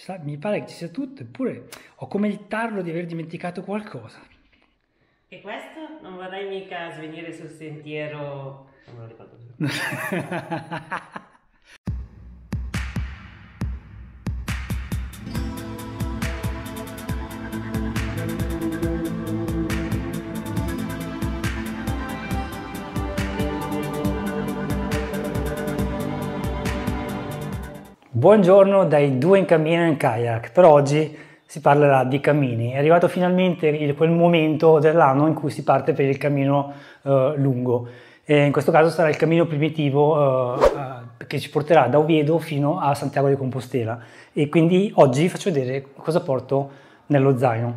sa, mi pare che ci sia tutto, eppure ho come il tarlo di aver dimenticato qualcosa. E questo? Non vorrei mica svenire sul sentiero... Non me lo ricordo. Buongiorno dai due in cammino in kayak, per oggi si parlerà di cammini. È arrivato finalmente il, quel momento dell'anno in cui si parte per il cammino eh, lungo. E in questo caso sarà il cammino primitivo eh, che ci porterà da Oviedo fino a Santiago di Compostela. E quindi oggi vi faccio vedere cosa porto nello zaino.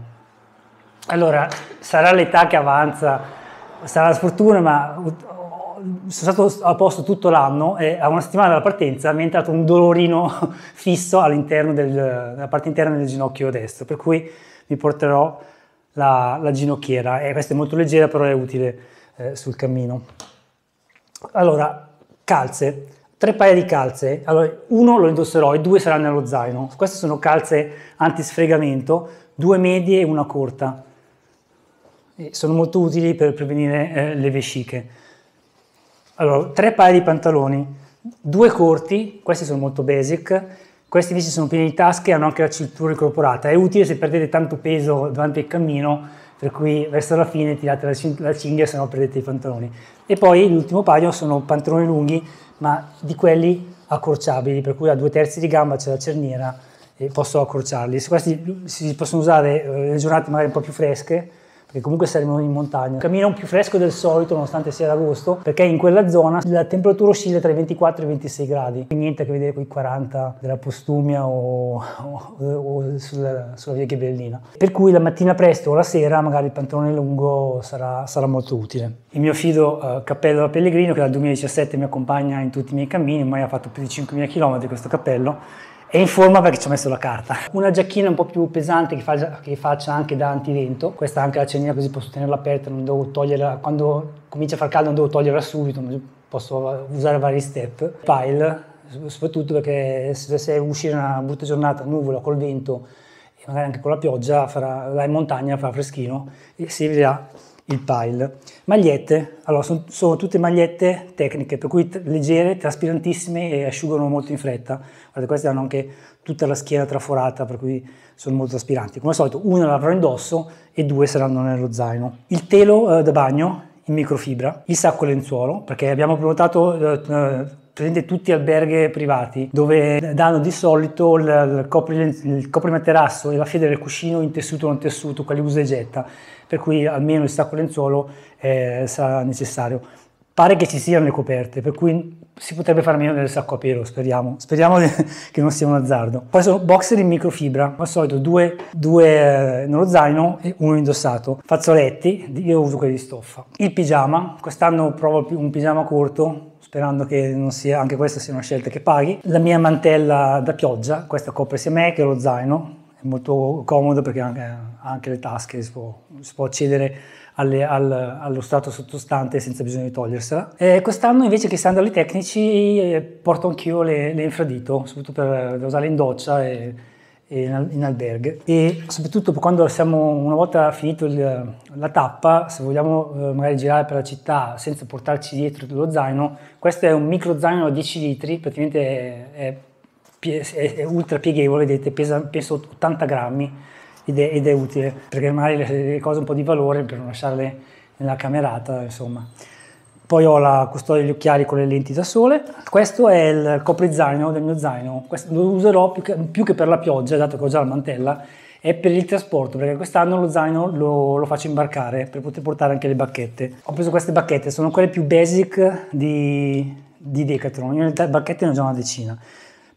Allora, sarà l'età che avanza, sarà la sfortuna, ma sono stato a posto tutto l'anno e a una settimana dalla partenza mi è entrato un dolorino fisso all'interno del, della parte interna del ginocchio destro, per cui mi porterò la, la ginocchiera. E questa è molto leggera, però è utile eh, sul cammino. Allora, calze. Tre paia di calze, allora, uno lo indosserò e due saranno nello zaino. Queste sono calze antisfregamento, due medie e una corta. E sono molto utili per prevenire eh, le vesciche. Allora, tre paia di pantaloni, due corti, questi sono molto basic, questi invece sono pieni di tasche e hanno anche la cintura incorporata. È utile se perdete tanto peso durante il cammino, per cui verso la fine tirate la, cing- la cinghia, se no perdete i pantaloni. E poi l'ultimo paio sono pantaloni lunghi, ma di quelli accorciabili, per cui a due terzi di gamba c'è la cerniera e posso accorciarli. Questi si possono usare eh, le giornate magari un po' più fresche, perché comunque saremo in montagna. Cammino più fresco del solito nonostante sia d'agosto, perché in quella zona la temperatura oscilla tra i 24 e i 26 gradi, quindi niente a che vedere con i 40 della Postumia o, o, o sulla, sulla, via Ghibellina. Per cui la mattina presto o la sera magari il pantalone lungo sarà, sarà molto utile. Il mio fido eh, cappello da pellegrino che dal 2017 mi accompagna in tutti i miei cammini, ormai ha fatto più di 5.000 km questo cappello è in forma perché ci ho messo la carta. Una giacchina un po' più pesante che, fa, che faccia anche da antivento. Questa anche la cenina così posso tenerla aperta, non devo toglierla. Quando comincia a far caldo non devo toglierla subito, posso usare vari step. Pile, soprattutto perché se, se uscire una brutta giornata, nuvola, col vento e magari anche con la pioggia, farà, là in montagna farà freschino e si vedrà il pile. Magliette, allora sono, sono tutte magliette tecniche, per cui leggere, traspirantissime e asciugano molto in fretta. Guardate, queste hanno anche tutta la schiena traforata, per cui sono molto aspiranti. Come al solito, una l'avrò indosso e due saranno nello zaino. Il telo eh, da bagno in microfibra, il sacco lenzuolo, perché abbiamo prenotato eh, eh presente tutti alberghi privati dove danno di solito il, copri, il materasso e la fede del cuscino in tessuto o non tessuto, quali usa e getta, per cui almeno il sacco lenzuolo eh, sarà necessario. Pare che ci siano le coperte, per cui si potrebbe fare meno del sacco a pelo, speriamo. Speriamo che non sia un azzardo. Poi sono boxer in microfibra, al solito due, due eh, nello zaino e uno indossato. Fazzoletti, io uso quelli di stoffa. Il pigiama, quest'anno provo un pigiama corto, sperando che sia, anche questa sia una scelta che paghi. La mia mantella da pioggia, questa copre sia me che lo zaino, è molto comodo perché anche, anche le tasche si può, si può accedere alle, al, allo stato sottostante senza bisogno di togliersela. E quest'anno invece che stando alle tecnici eh, porto anch'io le, le infradito, soprattutto per, per usarle in doccia e, in alberghe e soprattutto quando siamo una volta finito il, la tappa, se vogliamo eh, magari girare per la città senza portarci dietro lo zaino, questo è un micro zaino a 10 litri, praticamente è, è, è ultra pieghevole, vedete, pesa penso 80 grammi ed è, ed è utile perché magari le, le cose un po' di valore per non lasciarle nella camerata, insomma. Poi ho la custodia degli occhiali con le lenti da sole. Questo è il coprizaino del mio zaino. Questo lo userò più che, più che per la pioggia, dato che ho già la mantella, e per il trasporto, perché quest'anno lo zaino lo, lo, faccio imbarcare per poter portare anche le bacchette. Ho preso queste bacchette, sono quelle più basic di, di Decathlon. Io in realtà bacchette ne ho già una decina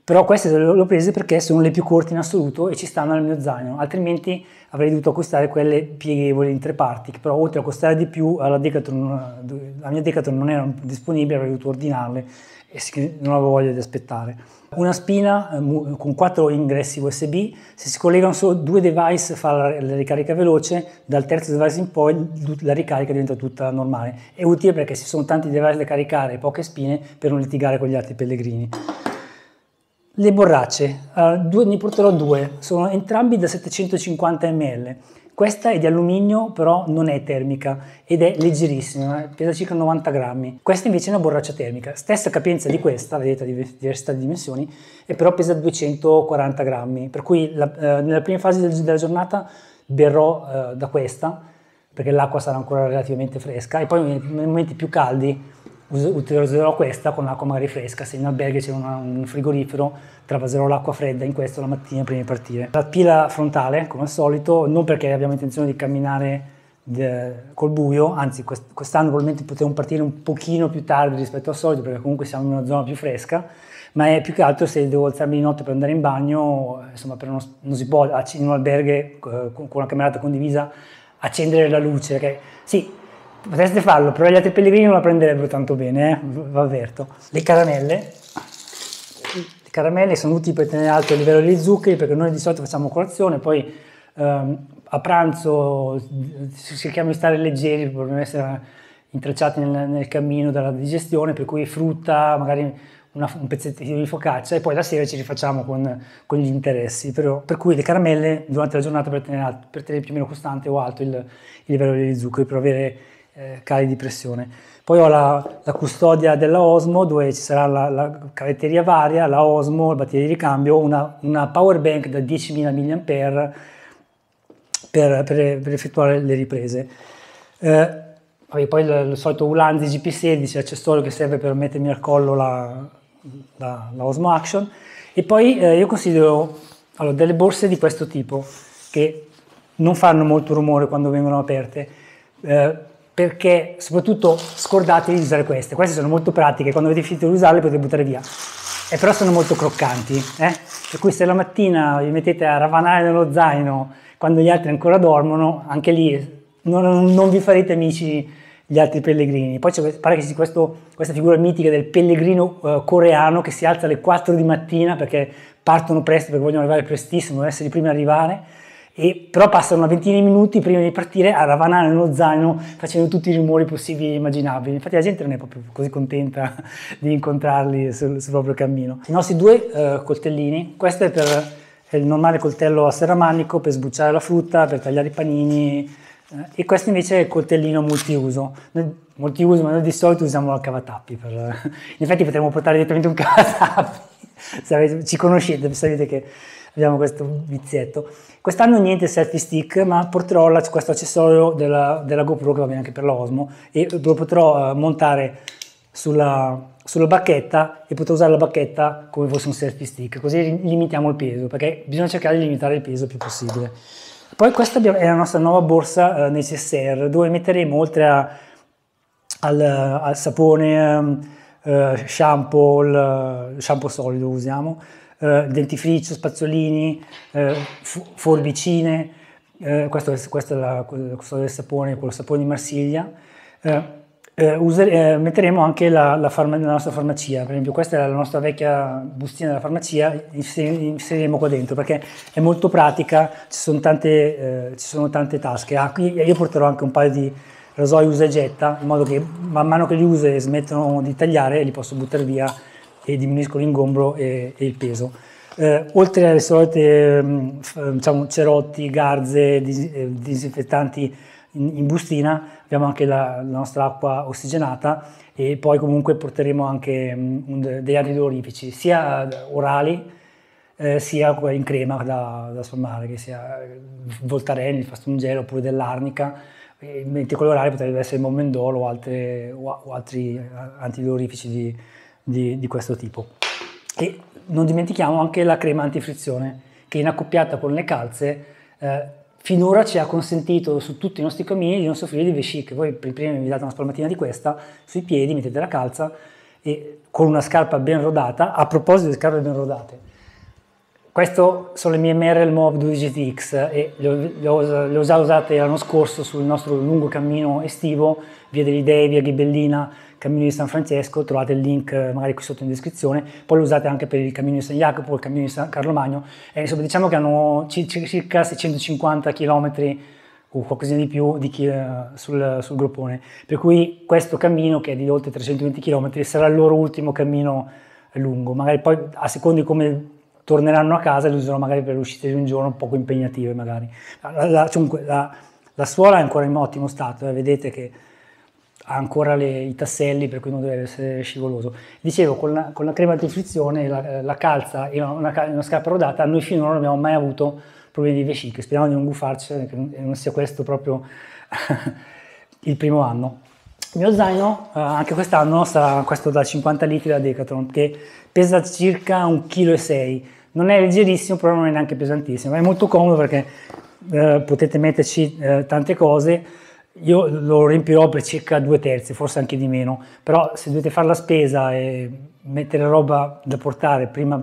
però queste le ho prese perché sono le più corte in assoluto e ci stanno nel mio zaino, altrimenti avrei dovuto acquistare quelle pieghevoli in tre parti, che però oltre a costare di più alla Decathlon, la mia Decathlon non era disponibile, avrei dovuto ordinarle e non avevo voglia di aspettare. Una spina eh, con quattro ingressi USB, se si collegano solo due device fa la ricarica veloce, dal terzo device in poi la ricarica diventa tutta normale. È utile perché se ci sono tanti device da caricare e poche spine per non litigare con gli altri pellegrini. Le borracce, allora, eh, due, ne porterò due, sono entrambi da 750 ml. Questa è di alluminio, però non è termica ed è leggerissima, eh, pesa circa 90 grammi. Questa invece è una borraccia termica, stessa capienza di questa, vedete la diversità di dimensioni, e però pesa 240 grammi. Per cui la, eh, nella prima fase del, della giornata berrò eh, da questa, perché l'acqua sarà ancora relativamente fresca, e poi nei momenti più caldi utilizzerò questa con acqua magari fresca, se in albergo c'è una, un frigorifero travaserò l'acqua fredda in questo la mattina prima di partire. La pila frontale come al solito, non perché abbiamo intenzione di camminare col buio, anzi quest'anno probabilmente potevamo partire un pochino più tardi rispetto al solito perché comunque siamo in una zona più fresca, ma è più che altro se devo alzarmi di notte per andare in bagno, insomma uno, non si può in un albergo eh, con una camerata condivisa accendere la luce, perché sì, Potreste farlo, però gli altri pellegrini non la prenderebbero tanto bene, eh? va avverto. Le caramelle. Le caramelle sono utili per tenere alto il livello degli zuccheri perché noi di solito facciamo colazione, poi ehm, a pranzo cerchiamo di stare leggeri per non essere intrecciati nel, nel cammino della digestione, per cui frutta, magari una, un pezzettino di focaccia e poi la sera ci rifacciamo con, con gli interessi. Per, per, cui le caramelle durante la giornata per tenere, alto, per tenere più o meno costante o alto il, il livello degli zuccheri, per avere eh, cali di pressione. Poi ho la, la, custodia della Osmo dove ci sarà la, la cavetteria varia, la Osmo, la batteria di ricambio, una, una power bank da 10.000 mAh per, per, per effettuare le riprese. Eh, vabbè, poi il, il, solito Ulanzi GP16, accessorio che serve per mettermi al collo la, la, la Osmo Action. E poi eh, io considero allora, delle borse di questo tipo che non fanno molto rumore quando vengono aperte. Eh, perché soprattutto scordatevi di usare queste, queste sono molto pratiche, quando avete finito di usarle potete buttare via, e però sono molto croccanti, eh? per cui se la mattina vi mettete a ravanare nello zaino quando gli altri ancora dormono, anche lì non, non vi farete amici gli altri pellegrini. Poi c'è, pare che ci sia questo, questa figura mitica del pellegrino eh, coreano che si alza alle 4 di mattina perché partono presto, perché vogliono arrivare prestissimo, vogliono essere i primi ad arrivare e però passano una ventina di minuti prima di partire a ravanare nello zaino facendo tutti i rumori possibili e immaginabili. Infatti la gente non è proprio così contenta di incontrarli sul, sul proprio cammino. I nostri due eh, coltellini, questo è, per, è il normale coltello a serramanico per sbucciare la frutta, per tagliare i panini eh, e questo invece è il coltellino multiuso. Noi, multiuso, ma noi di solito usiamo la cavatappi. Per, in effetti potremmo portare direttamente un cavatappi ci conoscete, sapete che abbiamo questo vizietto. Quest'anno niente selfie stick, ma porterò la, questo accessorio della, della, GoPro che va bene anche per l'Osmo e lo potrò uh, montare sulla, sulla bacchetta e potrò usare la bacchetta come fosse un selfie stick, così limitiamo il peso, perché bisogna cercare di limitare il peso il più possibile. Poi questa è la nostra nuova borsa eh, necessaire, dove metteremo oltre a, al, al, sapone, ehm, eh, shampoo, il eh, shampoo solido usiamo, eh, dentifricio, spazzolini, eh, forbicine, eh, questo, è, questo è la, questo è il sapone, quello sapone di Marsiglia. Eh, User, metteremo anche la, la, farma, la, nostra farmacia, per esempio questa è la nostra vecchia bustina della farmacia, inseriremo qua dentro perché è molto pratica, ci sono tante, ci sono tante tasche, ah, qui, io porterò anche un paio di, rasoi usa e getta, in modo che man mano che li uso e smettono di tagliare li posso buttare via e diminuisco l'ingombro e, e il peso. Eh, oltre alle solite mm, diciamo, cerotti, garze, dis eh, disinfettanti in, in, bustina, abbiamo anche la, la, nostra acqua ossigenata e poi comunque porteremo anche mh, mm, degli antidolorifici, sia eh, orali eh, sia in crema da, da sformare, che sia eh, Voltaren, il fastungelo oppure dell'arnica Multicolorale potrebbe essere il momendolo o, altre, o altri eh, antidolorifici di, di, di, questo tipo. E non dimentichiamo anche la crema antifrizione che in accoppiata con le calze eh, finora ci ha consentito su tutti i nostri cammini di non soffrire di vesciche. Voi prima vi date una spalmatina di questa sui piedi, mettete la calza e con una scarpa ben rodata, a proposito di scarpe ben rodate, queste sono le mie Merrell Move 2 GTX e le ho, le ho, già usate l'anno scorso sul nostro lungo cammino estivo, via degli Dei, via Ghibellina, Cammino di San Francesco, trovate il link eh, magari qui sotto in descrizione, poi lo usate anche per il Cammino di San Jacopo, il Cammino di San Carlo Magno, e eh, insomma diciamo che hanno circa 650 km o qualcosina di più di chi, eh, sul, sul gruppone, per cui questo cammino che è di oltre 320 km sarà il loro ultimo cammino lungo, magari poi a seconda di come torneranno a casa e lo userò magari per uscite di un giorno un poco impegnative magari. La, la, comunque, la, la, suola è ancora in ottimo stato, eh, vedete che ha ancora le, i tasselli per cui non deve essere scivoloso. Dicevo, con la, con crema di frizione, la, calza e una, una, scarpa rodata, noi finora non abbiamo mai avuto problemi di vesciche, speriamo di non gufarci, eh, che non sia questo proprio il primo anno. Il mio zaino eh, anche quest'anno sarà questo da 50 litri da Decathlon che pesa circa 1,6 kg non è leggerissimo, però non è neanche pesantissimo, è molto comodo perché eh, potete metterci eh, tante cose, io lo riempirò per circa due terzi, forse anche di meno, però se dovete fare la spesa e mettere roba da portare prima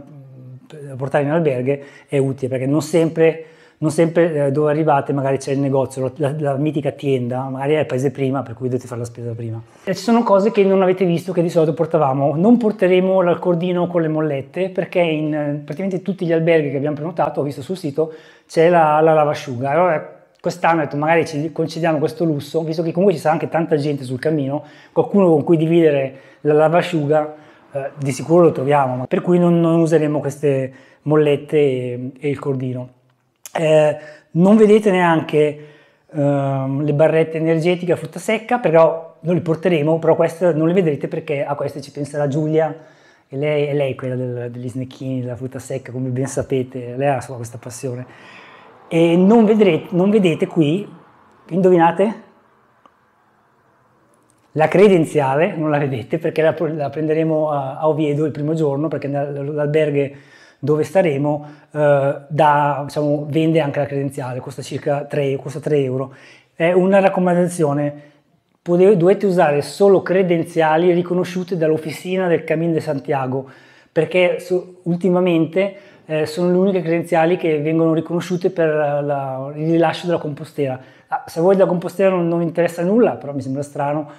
da portare in alberghe è utile perché non sempre non sempre eh, dove arrivate magari c'è il negozio, la, la, mitica tienda, magari è il paese prima, per cui dovete fare la spesa prima. E ci sono cose che non avete visto che di solito portavamo. Non porteremo l'alcordino con le mollette, perché in eh, praticamente tutti gli alberghi che abbiamo prenotato, ho visto sul sito, c'è la, la lavasciuga. Allora, quest'anno ho detto magari ci concediamo questo lusso, visto che comunque ci sarà anche tanta gente sul cammino, qualcuno con cui dividere la lavasciuga eh, di sicuro lo troviamo, per cui non, non useremo queste mollette e, e il cordino. Eh, non vedete neanche ehm, le barrette energetiche a frutta secca, però noi le porteremo, però queste non le vedrete perché a queste ci penserà Giulia e lei è lei quella del, degli snecchini, della frutta secca, come ben sapete, lei ha sua questa passione. E non, vedrete, non vedete qui, indovinate? La credenziale, non la vedete perché la, la prenderemo a, a Oviedo il primo giorno perché l'alberghe dove staremo, eh, da, diciamo, vende anche la credenziale, costa circa 3, costa 3 euro. È una raccomandazione, Pote, dovete usare solo credenziali riconosciute dall'Officina del Camino de Santiago, perché su, ultimamente eh, sono le uniche credenziali che vengono riconosciute per la, il rilascio della compostera. Ah, se voi della compostera non, non, vi interessa nulla, però mi sembra strano,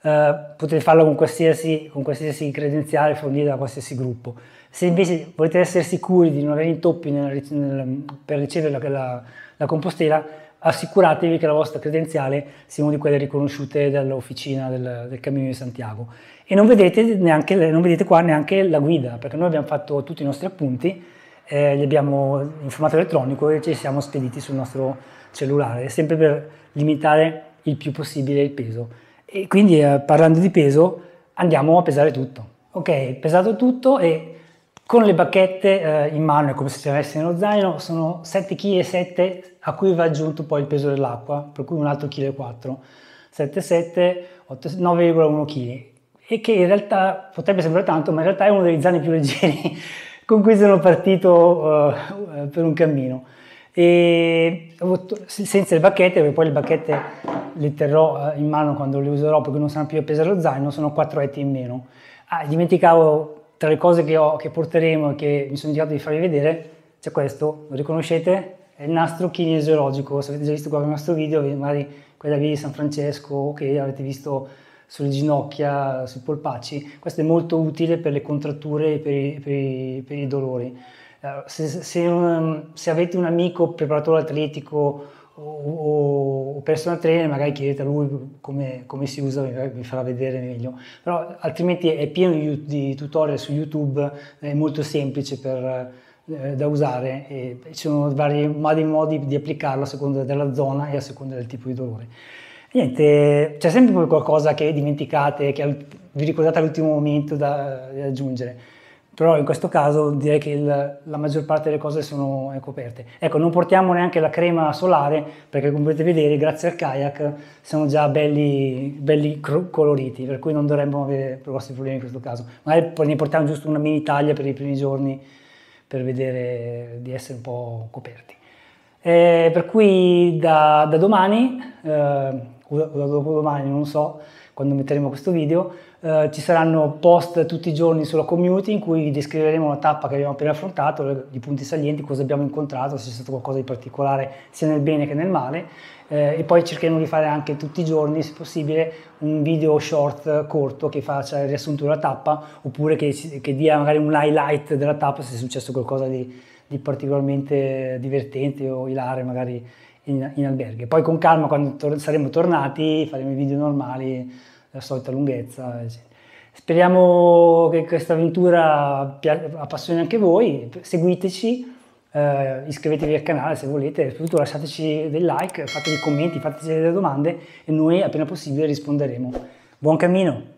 eh, potete farlo con qualsiasi, con qualsiasi credenziale fornita da qualsiasi gruppo. Se invece volete essere sicuri di non avere intoppi nel, nel, per ricevere la, la, la compostela, assicuratevi che la vostra credenziale sia una di quelle riconosciute dall'officina del, del Cammino di Santiago. E non vedete, neanche, non vedete, qua neanche la guida, perché noi abbiamo fatto tutti i nostri appunti, eh, li abbiamo in formato elettronico e ci siamo spediti sul nostro cellulare, sempre per limitare il più possibile il peso. E quindi eh, parlando di peso, andiamo a pesare tutto. Ok, pesato tutto e con le bacchette eh, in mano è come se ce le avessi nello zaino, sono 7,7 kg a cui va aggiunto poi il peso dell'acqua, per cui un altro 1,4 kg, 7,7, 9,1 kg e che in realtà potrebbe sembrare tanto, ma in realtà è uno dei zaini più leggeri con cui sono partito uh, per un cammino. E senza le bacchette, perché poi le bacchette le terrò eh, in mano quando le userò perché non saranno più a appese allo zaino, sono 4 etti in meno. Ah, dimenticavo tra le cose che, ho, che porteremo e che mi sono indicato di farvi vedere c'è questo, lo riconoscete? È il nastro kinesiologico, se avete già visto qualche nostro video, magari quella di San Francesco che avete visto sulle ginocchia, sui polpacci, questo è molto utile per le contratture e per i, per per i dolori. Eh, se, se, se avete un amico preparatore atletico o, o personal trainer magari chiedete a lui come, come si usa vi farà vedere meglio però altrimenti è pieno di, di tutorial su youtube è molto semplice per, eh, da usare e ci sono vari modi, modi di applicarlo a seconda della zona e a seconda del tipo di dolore niente c'è sempre qualcosa che dimenticate che vi ricordate all'ultimo momento da, da aggiungere però in questo caso direi che il, la maggior parte delle cose sono eh, coperte. Ecco, non portiamo neanche la crema solare perché come potete vedere grazie al kayak sono già belli, belli coloriti, per cui non dovremmo avere grossi problemi in questo caso. Magari ne portiamo giusto una mini taglia per i primi giorni per vedere di essere un po' coperti. Eh, per cui da, da domani, eh, o da dopodomani, non so, quando metteremo questo video, eh, ci saranno post tutti i giorni sulla community in cui vi descriveremo la tappa che abbiamo appena affrontato, eh, i punti salienti, cosa abbiamo incontrato, se c'è stato qualcosa di particolare sia nel bene che nel male eh, e poi cercheremo di fare anche tutti i giorni, se possibile, un video short corto che faccia il riassunto della tappa oppure che, che dia magari un highlight della tappa se è successo qualcosa di, di particolarmente divertente o ilare magari in, in alberghe. Poi con calma quando tor- saremo tornati faremo i video normali la solita lunghezza. Eh, Speriamo che questa avventura appassioni anche voi, seguiteci, eh, iscrivetevi al canale se volete, soprattutto lasciateci dei like, fate dei commenti, fateci delle domande e noi appena possibile risponderemo. Buon cammino!